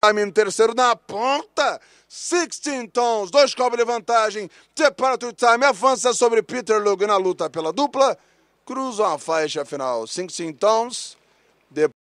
Time no terceiro na ponta. 16 tons, dois cobre vantagem. Separatory Time avança sobre Peter Lug na luta pela dupla. Cruzam a faixa final. 16 tons.